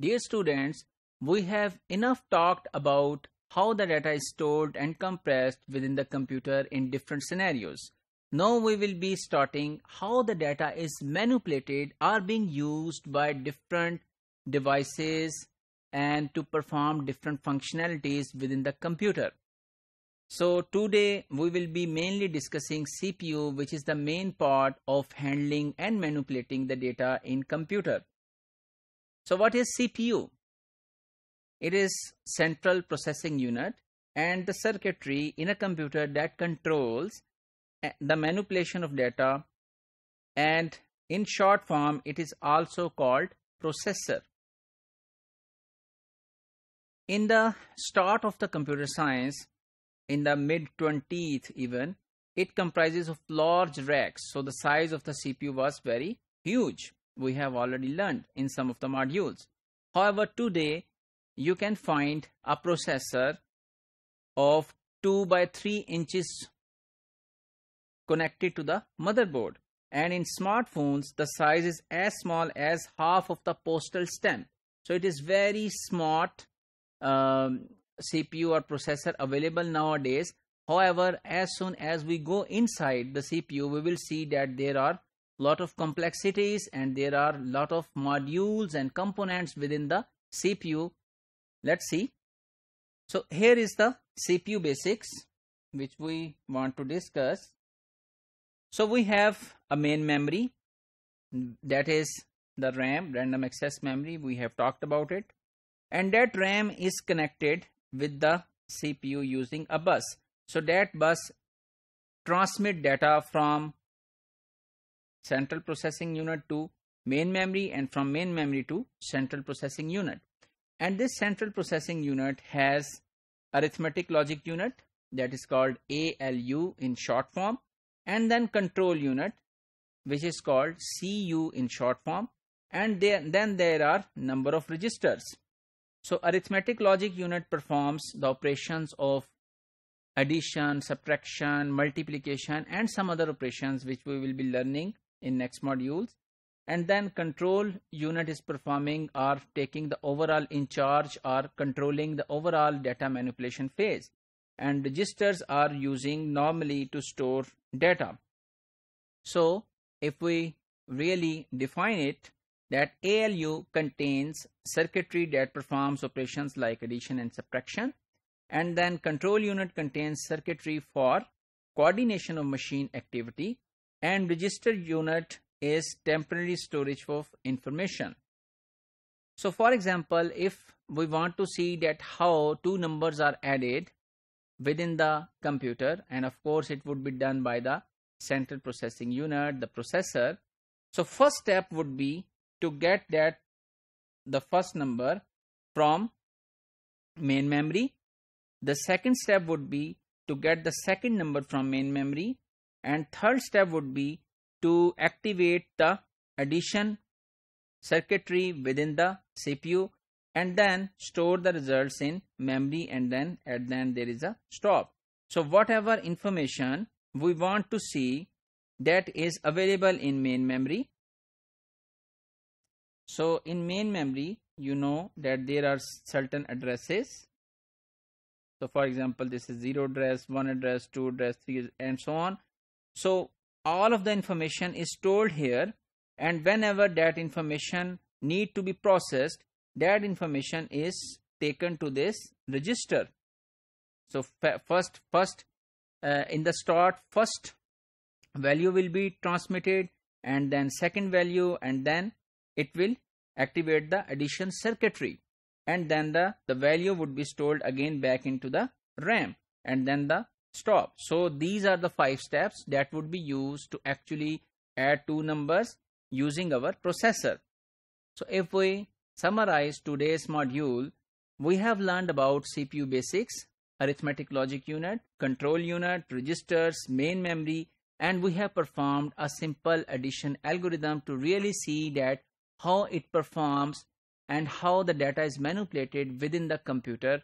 Dear students, we have enough talked about how the data is stored and compressed within the computer in different scenarios. Now we will be starting how the data is manipulated or being used by different devices and to perform different functionalities within the computer. So today we will be mainly discussing CPU which is the main part of handling and manipulating the data in computer. So what is CPU? It is central processing unit and the circuitry in a computer that controls eh, the manipulation of data and in short form it is also called processor. In the start of the computer science in the mid 20th even it comprises of large racks so the size of the CPU was very huge we have already learned in some of the modules. However, today you can find a processor of 2 by 3 inches connected to the motherboard and in smartphones the size is as small as half of the postal stamp so it is very smart um, cpu or processor available nowadays however as soon as we go inside the cpu we will see that there are lot of complexities and there are lot of modules and components within the CPU. Let's see. So here is the CPU basics which we want to discuss. So we have a main memory that is the RAM random access memory we have talked about it and that RAM is connected with the CPU using a bus. So that bus transmit data from central processing unit to main memory and from main memory to central processing unit. And this central processing unit has arithmetic logic unit that is called ALU in short form and then control unit which is called CU in short form and then there are number of registers. So arithmetic logic unit performs the operations of addition, subtraction, multiplication and some other operations which we will be learning in next modules and then control unit is performing or taking the overall in charge or controlling the overall data manipulation phase and registers are using normally to store data. So if we really define it that ALU contains circuitry that performs operations like addition and subtraction and then control unit contains circuitry for coordination of machine activity and register unit is temporary storage of information. So for example, if we want to see that how two numbers are added within the computer and of course it would be done by the central processing unit, the processor. So first step would be to get that the first number from main memory. The second step would be to get the second number from main memory and third step would be to activate the addition circuitry within the CPU and then store the results in memory and then at the end there is a stop. So whatever information we want to see that is available in main memory. So in main memory you know that there are certain addresses. So for example this is 0 address, 1 address, 2 address, 3 and so on so all of the information is stored here and whenever that information need to be processed, that information is taken to this register. So first, first uh, in the start, first value will be transmitted and then second value and then it will activate the addition circuitry and then the, the value would be stored again back into the RAM and then the stop. So these are the five steps that would be used to actually add two numbers using our processor. So if we summarize today's module, we have learned about CPU basics, arithmetic logic unit, control unit, registers, main memory, and we have performed a simple addition algorithm to really see that how it performs and how the data is manipulated within the computer